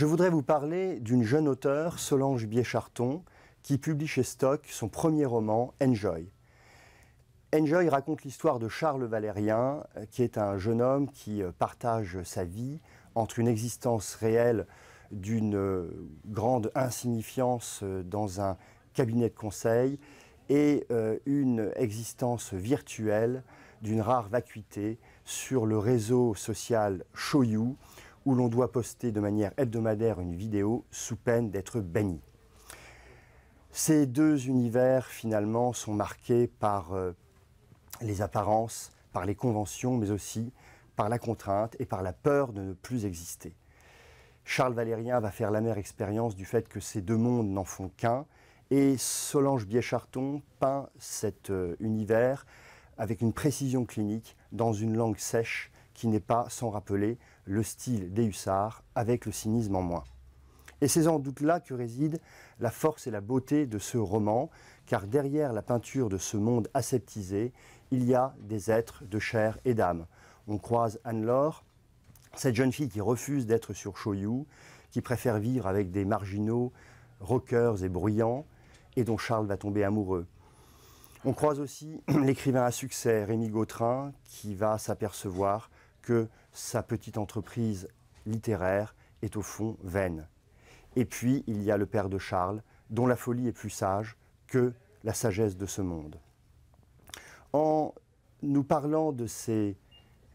Je voudrais vous parler d'une jeune auteure, Solange Biécharton, qui publie chez Stock son premier roman, Enjoy. Enjoy raconte l'histoire de Charles Valérien, euh, qui est un jeune homme qui euh, partage sa vie entre une existence réelle d'une euh, grande insignifiance dans un cabinet de conseil et une existence virtuelle d'une rare vacuité sur le réseau social Shoyu, où l'on doit poster de manière hebdomadaire une vidéo sous peine d'être banni. Ces deux univers, finalement, sont marqués par euh, les apparences, par les conventions, mais aussi par la contrainte et par la peur de ne plus exister. Charles Valérien va faire l'amère expérience du fait que ces deux mondes n'en font qu'un, et Solange Biécharton peint cet euh, univers avec une précision clinique, dans une langue sèche, qui n'est pas sans rappeler le style des hussards avec le cynisme en moins. Et c'est en doute là que réside la force et la beauté de ce roman, car derrière la peinture de ce monde aseptisé, il y a des êtres de chair et d'âme. On croise Anne-Laure, cette jeune fille qui refuse d'être sur Choyou, qui préfère vivre avec des marginaux, rockeurs et bruyants, et dont Charles va tomber amoureux. On croise aussi l'écrivain à succès Rémi Gautrin, qui va s'apercevoir que sa petite entreprise littéraire est au fond vaine. Et puis il y a le père de Charles, dont la folie est plus sage que la sagesse de ce monde. En nous parlant de ces,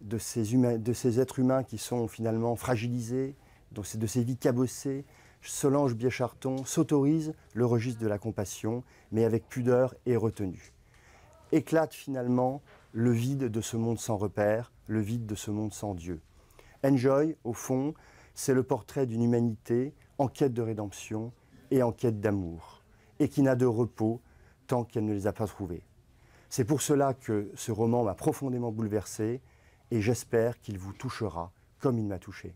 de ces, êtres humains qui sont finalement fragilisés, dont de ces vies cabossées, Solange Biécharton s'autorise le registre de la compassion, mais avec pudeur et retenue. Éclate finalement le vide de ce monde sans repère, le vide de ce monde sans Dieu. Enjoy, au fond, c'est le portrait d'une humanité en quête de rédemption et en quête d'amour, et qui n'a de repos tant qu'elle ne les a pas trouvés. C'est pour cela que ce roman m'a profondément bouleversé, et j'espère qu'il vous touchera comme il m'a touché.